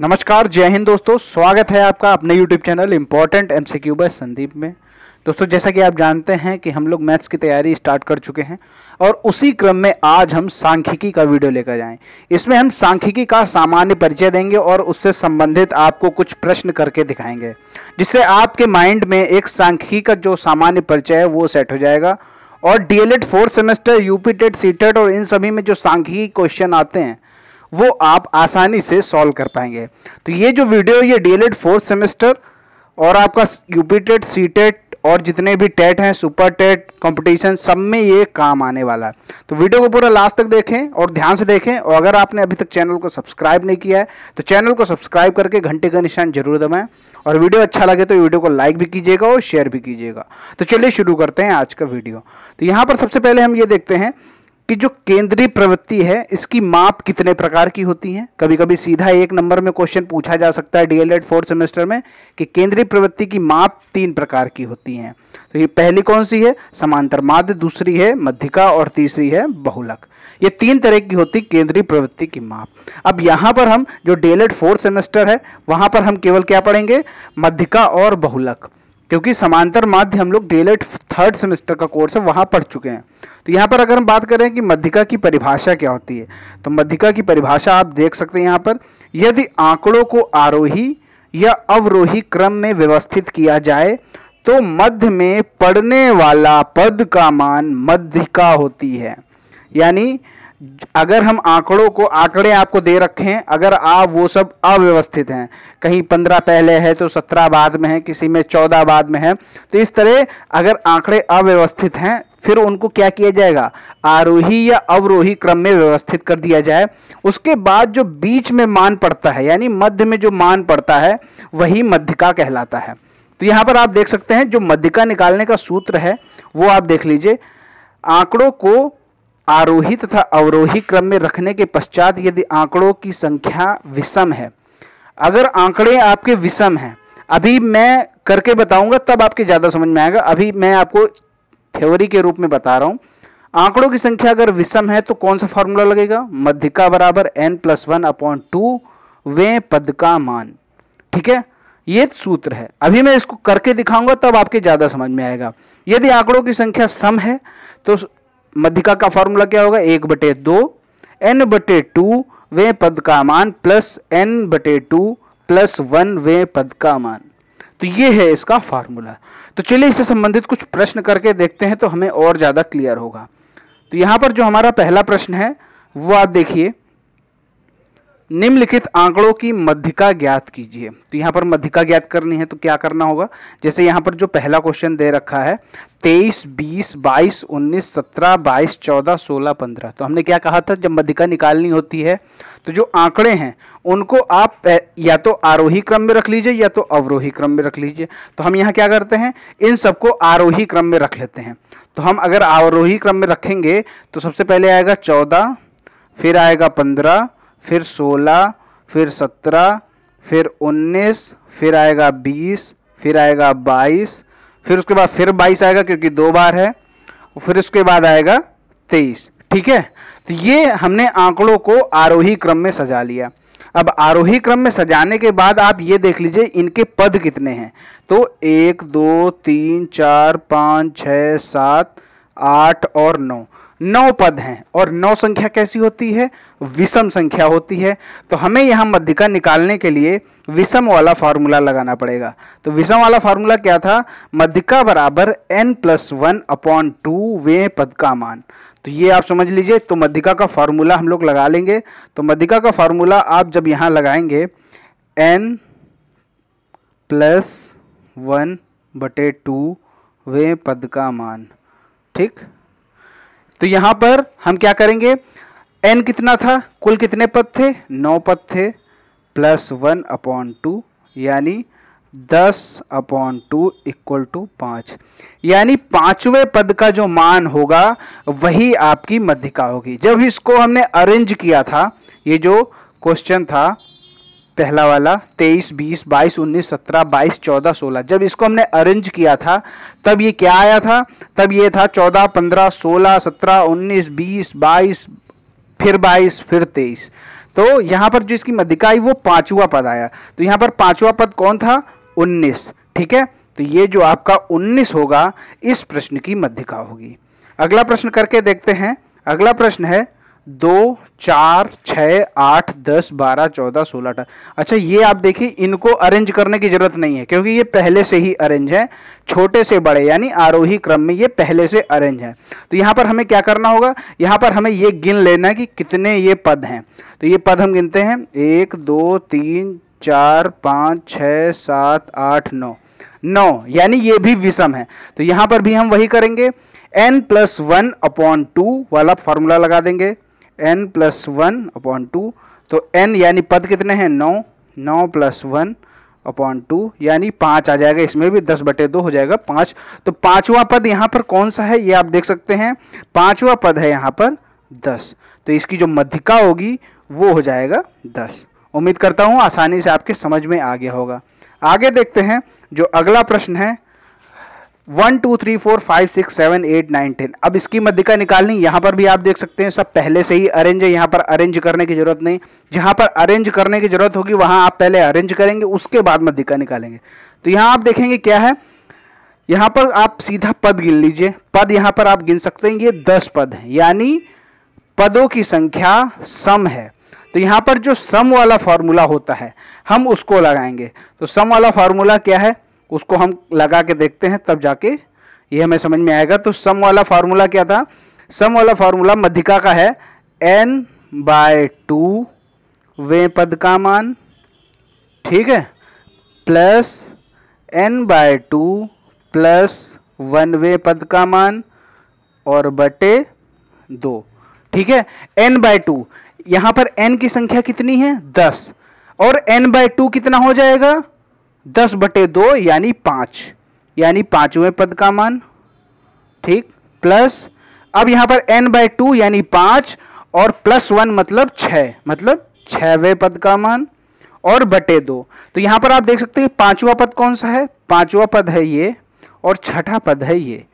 नमस्कार जय हिंद दोस्तों स्वागत है आपका अपने YouTube channel important M C by Sandeep में दोस्तों जैसा कि आप जानते हैं कि हम लोग मैथ्स की तैयारी स्टार्ट कर चुके हैं और उसी क्रम में आज हम सांख्यिकी का वीडियो लेकर जाएं इसमें हम सांख्यिकी का सामान्य परिचय देंगे और उससे संबंधित आपको कुछ प्रश्न करके दिखाएंगे जिससे आपके माइंड में एक सांख्यिकी का जो सामान्य परिचय है वो सेट हो जाएगा और D El Ed fourth semester UP TET C TET और इन सभी में जो सांख्यिकी क्वेश्चन आते हैं वो आप आसानी से सॉल्व कर पाएंगे तो ये जो वीडियो ये डीएलएड फोर्थ सेमेस्टर और आपका यूपी टेट सी टेट और जितने भी टेट हैं सुपर टेट कंपटीशन सब में ये काम आने वाला है तो वीडियो को पूरा लास्ट तक देखें और ध्यान से देखें और अगर आपने अभी तक चैनल को सब्सक्राइब नहीं किया है तो चैनल को सब्सक्राइब करके घंटे का निशान जरूर दबाएं और वीडियो अच्छा लगे तो वीडियो को लाइक भी कीजिएगा और शेयर भी कीजिएगा तो चलिए शुरू करते हैं आज का वीडियो तो यहाँ पर सबसे पहले हम ये देखते हैं कि जो केंद्रीय प्रवृत्ति है इसकी माप कितने प्रकार की होती है कभी कभी सीधा एक नंबर में क्वेश्चन पूछा जा सकता है डीएलएड फोर्थ सेमेस्टर में कि केंद्रीय प्रवृत्ति की माप तीन प्रकार की होती हैं तो ये पहली कौन सी है समांतर माध्य दूसरी है मध्यिका और तीसरी है बहुलक ये तीन तरह की होती केंद्रीय प्रवृत्ति की माप अब यहाँ पर हम जो डीएलएड फोर्थ सेमेस्टर है वहाँ पर हम केवल क्या पढ़ेंगे मध्यिका और बहुलक क्योंकि समांतर माध्य हम लोग डेलेट थर्ड सेमेस्टर का कोर्स है वहाँ पढ़ चुके हैं तो यहाँ पर अगर हम बात करें कि मध्यिका की परिभाषा क्या होती है तो मध्यिका की परिभाषा आप देख सकते हैं यहाँ पर यदि आंकड़ों को आरोही या अवरोही क्रम में व्यवस्थित किया जाए तो मध्य में पढ़ने वाला पद का मान मध्यिका होती है यानी अगर हम आंकड़ों को आंकड़े आपको दे रखे हैं अगर आप वो सब अव्यवस्थित हैं कहीं पंद्रह पहले है तो सत्रह बाद में है किसी में चौदह बाद में है तो इस तरह अगर आंकड़े अव्यवस्थित हैं फिर उनको क्या किया जाएगा आरोही या अवरोही क्रम में व्यवस्थित कर दिया जाए उसके बाद जो बीच में मान पड़ता है यानी मध्य में जो मान पड़ता है वही मध्यिका कहलाता है तो यहाँ पर आप देख सकते हैं जो का निकालने का सूत्र है वो आप देख लीजिए आंकड़ों को आरोही तथा अवरोही क्रम में रखने के पश्चात यदि आंकड़ों की संख्या विषम है अगर आंकड़े आपके विषम हैं अभी मैं करके बताऊंगा तब आपके ज़्यादा समझ में आएगा अभी मैं आपको थ्योरी के रूप में बता रहा हूँ आंकड़ों की संख्या अगर विषम है तो कौन सा फॉर्मूला लगेगा मध्यिका बराबर N plus one upon two वे पद का मान ठीक है ये सूत्र है अभी मैं इसको करके दिखाऊंगा तब आपके ज़्यादा समझ में आएगा यदि आंकड़ों की संख्या सम है तो मध्यिका का फॉर्मूला क्या होगा एक बटे दो एन बटे टू वे पद का मान प्लस एन बटे टू प्लस वन वे पद का मान तो ये है इसका फार्मूला तो चलिए इससे संबंधित कुछ प्रश्न करके देखते हैं तो हमें और ज़्यादा क्लियर होगा तो यहाँ पर जो हमारा पहला प्रश्न है वो आप देखिए निम्नलिखित आंकड़ों की मध्यिका ज्ञात कीजिए तो यहाँ पर मध्यिका ज्ञात करनी है तो क्या करना होगा जैसे यहाँ पर जो पहला क्वेश्चन दे रखा है तेईस बीस बाईस उन्नीस सत्रह बाईस चौदह सोलह पंद्रह तो हमने क्या कहा था जब मध्यिका निकालनी होती है तो जो आंकड़े हैं उनको आप या तो आरोही क्रम में रख लीजिए या तो अवरोही क्रम में रख लीजिए तो हम यहाँ क्या करते हैं इन सबको आरोही क्रम में रख लेते हैं तो हम अगर आरोही क्रम में रखेंगे तो सबसे पहले आएगा चौदह फिर आएगा पंद्रह फिर सोलह फिर सत्रह फिर उन्नीस फिर आएगा बीस फिर आएगा बाईस फिर उसके बाद फिर बाईस आएगा क्योंकि दो बार है फिर उसके बाद आएगा तेईस ठीक है तो ये हमने आंकड़ों को आरोही क्रम में सजा लिया अब आरोही क्रम में सजाने के बाद आप ये देख लीजिए इनके पद कितने हैं तो एक दो तीन चार पाँच छ सात आठ और नौ नौ पद हैं और नौ संख्या कैसी होती है विषम संख्या होती है तो हमें यहाँ मध्यिका निकालने के लिए विषम वाला फार्मूला लगाना पड़ेगा तो विषम वाला फार्मूला क्या था मध्यिका बराबर N plus one upon two वे पद का मान तो ये आप समझ लीजिए तो मध्यिका का फार्मूला हम लोग लगा लेंगे तो मध्यिका का फार्मूला आप जब यहाँ लगाएंगे एन प्लस वन बटे टू वे पद का मान ठीक तो यहाँ पर हम क्या करेंगे एन कितना था कुल कितने पद थे नौ पद थे प्लस वन अपॉन टू यानी दस अपॉन टू इक्वल टू पाँच यानी पाँचवें पद का जो मान होगा वही आपकी मध्यिका होगी जब इसको हमने अरेंज किया था ये जो क्वेश्चन था पहला वाला तेईस बीस बाईस उन्नीस सत्रह बाईस चौदह सोलह जब इसको हमने अरेंज किया था तब ये क्या आया था तब ये था चौदह पंद्रह सोलह सत्रह उन्नीस बीस बाईस फिर बाईस फिर तेईस तो यहाँ पर जो इसकी मध्यिका आई वो पांचवा पद आया तो यहाँ पर पांचवा पद कौन था उन्नीस ठीक है तो ये जो आपका उन्नीस होगा इस प्रश्न की मध्यिका होगी अगला प्रश्न करके देखते हैं अगला प्रश्न है दो चार छः आठ दस बारह चौदह सोलह अठारह अच्छा ये आप देखिए इनको अरेंज करने की ज़रूरत नहीं है क्योंकि ये पहले से ही अरेंज है छोटे से बड़े यानी आरोही क्रम में ये पहले से अरेंज है तो यहाँ पर हमें क्या करना होगा यहाँ पर हमें ये गिन लेना है कि कितने ये पद हैं तो ये पद हम गिनते हैं एक दो तीन चार पाँच छः सात आठ नौ नौ यानी ये भी विषम है तो यहाँ पर भी हम वही करेंगे N plus one upon two वाला फॉर्मूला लगा देंगे N plus one upon two तो एन यानी पद कितने हैं नौ नौ प्लस वन अपॉन टू यानी पाँच आ जाएगा इसमें भी दस बटे दो हो जाएगा पाँच तो पाँचवा पद यहाँ पर कौन सा है ये आप देख सकते हैं पाँचवा पद है यहाँ पर दस तो इसकी जो मध्यिका होगी वो हो जाएगा दस उम्मीद करता हूँ आसानी से आपके समझ में आ गया होगा आगे देखते हैं जो अगला प्रश्न है one two three four five six seven eight nine ten अब इसकी मध्यिका निकालनी यहाँ पर भी आप देख सकते हैं सब पहले से ही अरेंज है यहाँ पर अरेंज करने की जरूरत नहीं जहाँ पर अरेंज करने की जरूरत होगी वहाँ आप पहले अरेंज करेंगे उसके बाद मध्यिका निकालेंगे तो यहाँ आप देखेंगे क्या है यहाँ पर आप सीधा पद गिन लीजिए पद यहाँ पर आप गिन सकते हैं ये दस पद हैं यानी पदों की संख्या सम है तो यहाँ पर जो सम वाला फार्मूला होता है हम उसको लगाएंगे तो सम वाला फार्मूला क्या है उसको हम लगा के देखते हैं तब जाके ये हमें समझ में आएगा तो सम वाला फार्मूला क्या था सम वाला फार्मूला मध्यिका का है एन बाय टू वे पद का मान ठीक है plus N by two plus one वे पद का मान और बटे दो ठीक है एन बाय टू यहाँ पर एन की संख्या कितनी है दस और एन बाय टू कितना हो जाएगा दस बटे दो यानी पाँच यानी पाँचवें पद का मान ठीक प्लस अब यहाँ पर एन बाय टू यानी पाँच और प्लस वन मतलब छः मतलब छवें पद का मान और बटे दो तो यहाँ पर आप देख सकते हैं पांचवा पद कौन सा है पांचवा पद है ये और छठा पद है ये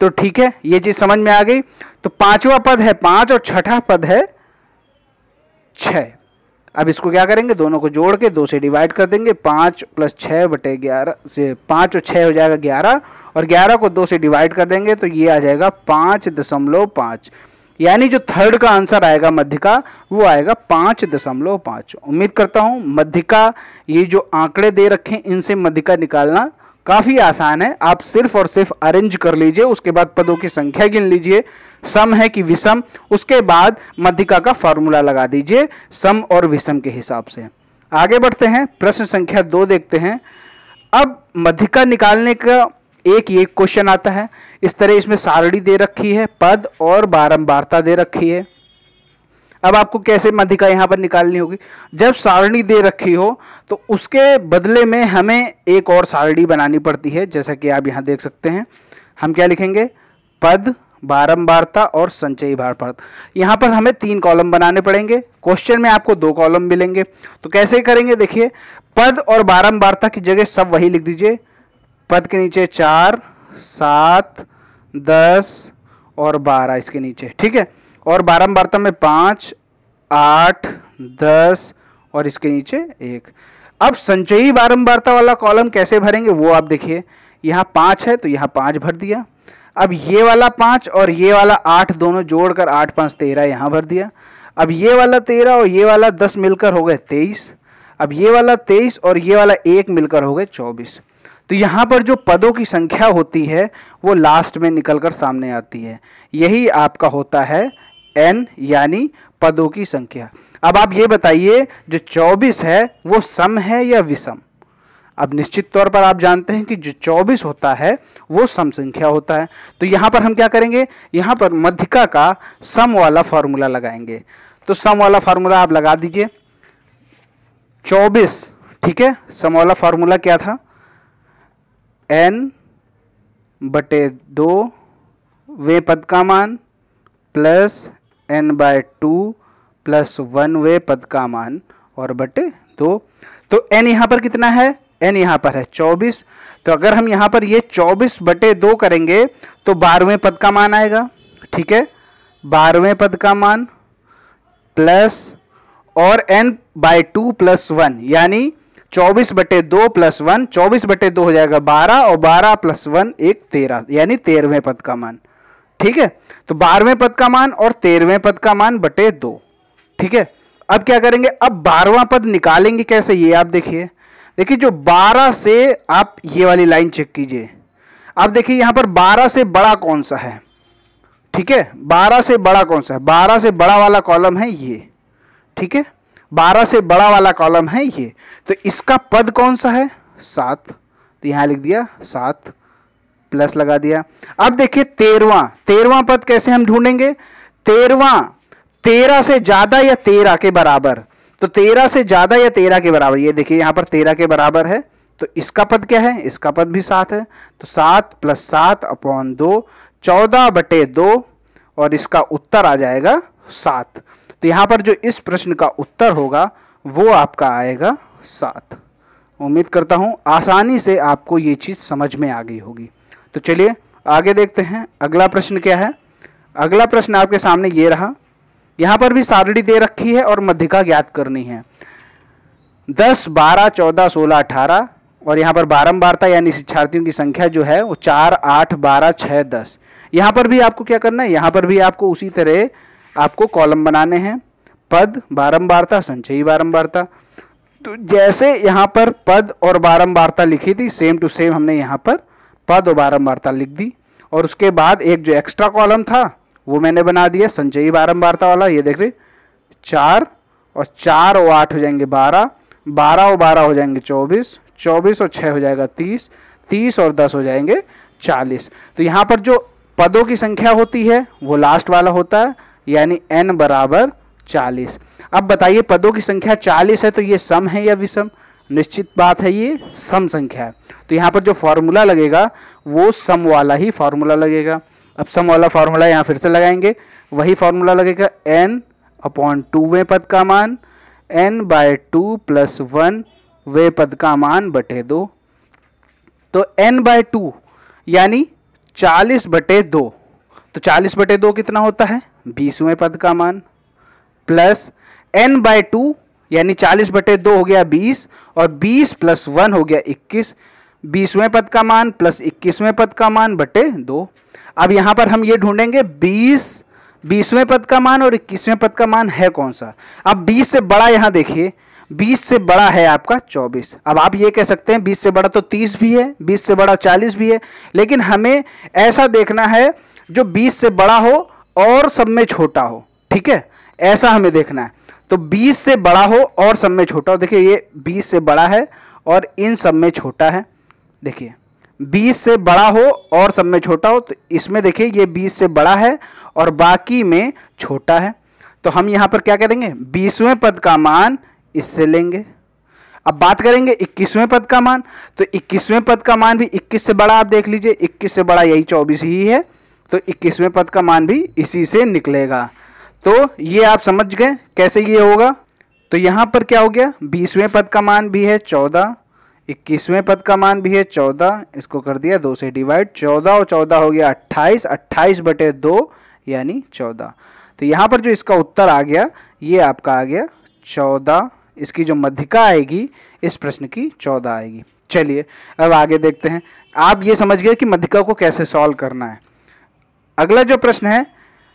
तो ठीक है ये चीज़ समझ में आ गई तो पांचवा पद है पाँच और छठा पद है छः अब इसको क्या करेंगे दोनों को जोड़ के दो से डिवाइड कर देंगे पाँच प्लस छः बटे ग्यारह से पाँच और छः हो जाएगा ग्यारह और ग्यारह को दो से डिवाइड कर देंगे तो ये आ जाएगा पाँच दशमलव पाँच यानी जो थर्ड का आंसर आएगा मध्य का वो आएगा पाँच दशमलव पाँच उम्मीद करता हूँ मध्य का ये जो आंकड़े दे रखे हैं इनसे मध्य का निकालना काफ़ी आसान है आप सिर्फ और सिर्फ अरेंज कर लीजिए उसके बाद पदों की संख्या गिन लीजिए सम है कि विषम उसके बाद मध्यिका का फॉर्मूला लगा दीजिए सम और विषम के हिसाब से आगे बढ़ते हैं प्रश्न संख्या दो देखते हैं अब मध्यिका निकालने का एक ये क्वेश्चन आता है इस तरह इसमें सारणी दे रखी है पद और बारंबारता दे रखी है अब आपको कैसे मधिका यहाँ पर निकालनी होगी जब सारणी दे रखी हो तो उसके बदले में हमें एक और सारणी बनानी पड़ती है जैसा कि आप यहाँ देख सकते हैं हम क्या लिखेंगे पद बारंबारता और संचयी पद यहाँ पर हमें तीन कॉलम बनाने पड़ेंगे क्वेश्चन में आपको दो कॉलम मिलेंगे तो कैसे करेंगे देखिए पद और बारंबारता की जगह सब वही लिख दीजिए पद के नीचे चार सात दस और बारह इसके नीचे ठीक है और बारंबारता तो में पाँच आठ दस और इसके नीचे एक अब संचयी बारंबारता वाला कॉलम कैसे भरेंगे वो आप देखिए यहाँ पाँच है तो यहाँ पाँच भर दिया अब ये वाला पाँच और ये वाला आठ दोनों जोड़कर आठ पाँच तेरह यहाँ भर दिया अब ये वाला तेरह और ये वाला दस मिलकर हो गए तेईस अब ये वाला तेईस और ये वाला एक मिलकर हो गए चौबीस तो यहाँ पर जो पदों की संख्या होती है वो लास्ट में निकल कर सामने आती है यही आपका होता है एन यानी पदों की संख्या अब आप ये बताइए जो 24 है वो सम है या विषम अब निश्चित तौर पर आप जानते हैं कि जो 24 होता है वो सम संख्या होता है तो यहाँ पर हम क्या करेंगे यहाँ पर मध्यिका का सम वाला फार्मूला लगाएंगे तो सम वाला फार्मूला आप लगा दीजिए 24 ठीक है सम वाला फार्मूला क्या था एन बटे दो वे पद का मान plus N by two plus one वे पद का मान और बटे दो तो एन यहाँ पर कितना है एन यहाँ पर है चौबीस तो अगर हम यहाँ पर ये चौबीस बटे दो करेंगे तो बारहवें पद का मान आएगा ठीक है बारहवें पद का मान प्लस और N by two plus one यानी चौबीस बटे दो प्लस वन चौबीस बटे दो हो जाएगा बारह और बारह प्लस वन एक तेरह यानी तेरहवें पद का मान ठीक है तो बारहवें पद का मान और तेरहवें पद का मान बटे दो ठीक है अब क्या करेंगे अब बारहवां पद निकालेंगे कैसे ये आप देखिए देखिए जो बारह से आप ये वाली लाइन चेक कीजिए आप देखिए यहां पर बारह से बड़ा कौन सा है ठीक है बारह से बड़ा कौन सा है बारह से बड़ा वाला कॉलम है ये ठीक है बारह से बड़ा वाला कॉलम है ये तो इसका पद कौन सा है सात तो यहां लिख दिया सात प्लस लगा दिया अब देखिए तेरवा तेरवा पद कैसे हम ढूंढेंगे तेरवा तेरह से ज्यादा या तेरह के बराबर तो तेरह से ज्यादा या तेरह के बराबर ये देखिए यहां पर तेरह के बराबर है तो इसका पद क्या है इसका पद भी सात है तो सात प्लस सात अपॉन दो चौदह बटे दो और इसका उत्तर आ जाएगा सात तो यहां पर जो इस प्रश्न का उत्तर होगा वो आपका आएगा सात उम्मीद करता हूं आसानी से आपको ये चीज़ समझ में आ गई होगी तो चलिए आगे देखते हैं अगला प्रश्न क्या है अगला प्रश्न आपके सामने ये रहा यहाँ पर भी सारणी दे रखी है और मध्यिका ज्ञात करनी है दस बारह चौदह सोलह अठारह और यहाँ पर बारम्बारता यानी शिक्षार्थियों की संख्या जो है वो चार आठ बारह छः दस यहाँ पर भी आपको क्या करना है यहाँ पर भी आपको उसी तरह आपको कॉलम बनाने हैं पद बारम्बारता संचयी बारम्बारता तो जैसे यहाँ पर पद और बारम्बारता लिखी थी सेम टू सेम हमने यहाँ पर पा दोबारा वार्ता लिख दी और उसके बाद एक जो एक्स्ट्रा कॉलम था वो मैंने बना दिया संचयी बारंबारता वाला ये देख रहे चार और चार और आठ हो जाएंगे बारह बारह और बारह हो जाएंगे चौबीस चौबीस और छः हो जाएगा तीस तीस और दस हो जाएंगे चालीस तो यहाँ पर जो पदों की संख्या होती है वो लास्ट वाला होता है यानी एन बराबर चालीस अब बताइए पदों की संख्या चालीस है तो ये सम है या विषम निश्चित बात है ये सम संख्या है तो यहाँ पर जो फार्मूला लगेगा वो सम वाला ही फार्मूला लगेगा अब सम वाला फार्मूला यहाँ फिर से लगाएंगे वही फार्मूला लगेगा एन अपॉन टू वे पद का मान N by two plus one वे पद का मान बटे दो तो एन बाय टू यानी चालीस बटे दो तो चालीस बटे दो कितना होता है बीसवें पद का मान प्लस एन बाय टू यानी चालीस बटे दो हो गया बीस और बीस प्लस वन हो गया इक्कीस बीसवें पद का मान प्लस इक्कीसवें पद का मान बटे दो अब यहाँ पर हम ये ढूंढेंगे बीस बीसवें पद का मान और इक्कीसवें पद का मान है कौन सा अब बीस से बड़ा यहाँ देखिए बीस से बड़ा है आपका चौबीस अब आप ये कह सकते हैं बीस से बड़ा तो तीस भी है बीस से बड़ा चालीस भी है लेकिन हमें ऐसा देखना है जो बीस से बड़ा हो और सब में छोटा हो ठीक है ऐसा हमें देखना है तो 20 से बड़ा हो और सब में छोटा हो देखिए ये 20 से बड़ा है और इन सब में छोटा है देखिए 20 से बड़ा हो और सब में छोटा हो तो इसमें देखिए ये 20 से बड़ा है और बाकी में छोटा है तो हम यहाँ पर क्या करेंगे बीसवें पद का मान इससे लेंगे अब बात करेंगे इक्कीसवें पद का मान तो इक्कीसवें पद का मान भी इक्कीस से बड़ा आप देख लीजिए इक्कीस से बड़ा यही चौबीस ही है तो इक्कीसवें पद का मान भी इसी से निकलेगा तो ये आप समझ गए कैसे ये होगा तो यहाँ पर क्या हो गया बीसवें पद का मान भी है चौदह इक्कीसवें पद का मान भी है चौदह इसको कर दिया दो से डिवाइड चौदह और चौदह हो गया अट्ठाईस अट्ठाईस बटे दो यानी चौदह तो यहाँ पर जो इसका उत्तर आ गया ये आपका आ गया चौदह इसकी जो मध्यिका आएगी इस प्रश्न की चौदह आएगी चलिए अब आगे देखते हैं आप ये समझ गए कि मध्यिका को कैसे सॉल्व करना है अगला जो प्रश्न है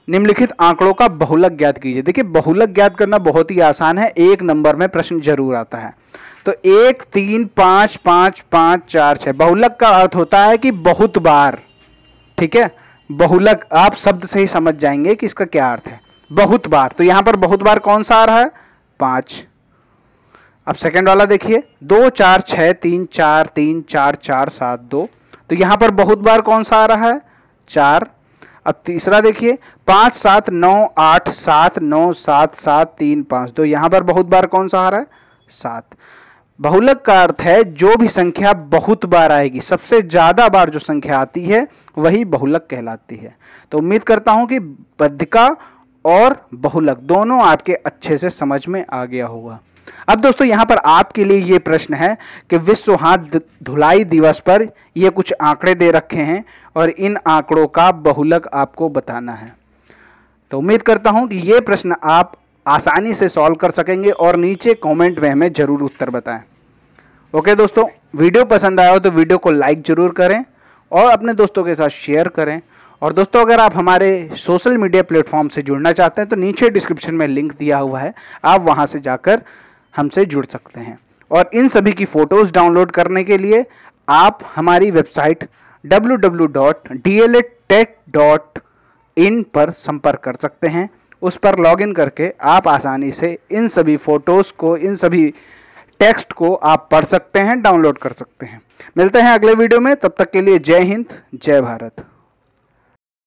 निम्नलिखित आंकड़ों का बहुलक ज्ञात कीजिए देखिए बहुलक ज्ञात करना बहुत ही आसान है एक नंबर में प्रश्न जरूर आता है तो एक तीन पाँच पाँच पाँच चार छः बहुलक का अर्थ होता है कि बहुत बार ठीक है बहुलक आप शब्द से ही समझ जाएंगे कि इसका क्या अर्थ है बहुत बार तो यहाँ पर बहुत बार कौन सा आ रहा है पाँच अब सेकेंड वाला देखिए दो चार छः तीन चार तीन चार चार सात दो तो यहाँ पर बहुत बार कौन सा आ रहा है चार अब तीसरा देखिए पाँच सात नौ आठ सात नौ सात सात तीन पाँच दो तो यहाँ पर बहुत बार कौन सा आ रहा है सात बहुलक का अर्थ है जो भी संख्या बहुत बार आएगी सबसे ज़्यादा बार जो संख्या आती है वही बहुलक कहलाती है तो उम्मीद करता हूँ कि बद्धिका और बहुलक दोनों आपके अच्छे से समझ में आ गया होगा अब दोस्तों यहाँ पर आपके लिए ये प्रश्न है कि विश्व हाथ धुलाई दिवस पर ये कुछ आंकड़े दे रखे हैं और इन आंकड़ों का बहुलक आपको बताना है तो उम्मीद करता हूँ कि ये प्रश्न आप आसानी से सॉल्व कर सकेंगे और नीचे कमेंट में हमें ज़रूर उत्तर बताएं ओके दोस्तों वीडियो पसंद आया हो तो वीडियो को लाइक ज़रूर करें और अपने दोस्तों के साथ शेयर करें और दोस्तों अगर आप हमारे सोशल मीडिया प्लेटफॉर्म से जुड़ना चाहते हैं तो नीचे डिस्क्रिप्शन में लिंक दिया हुआ है आप वहाँ से जाकर हमसे जुड़ सकते हैं और इन सभी की फ़ोटोज़ डाउनलोड करने के लिए आप हमारी वेबसाइट www.dlatech.in पर संपर्क कर सकते हैं उस पर लॉगिन करके आप आसानी से इन सभी फ़ोटोज़ को इन सभी टेक्स्ट को आप पढ़ सकते हैं डाउनलोड कर सकते हैं मिलते हैं अगले वीडियो में तब तक के लिए जय हिंद जय भारत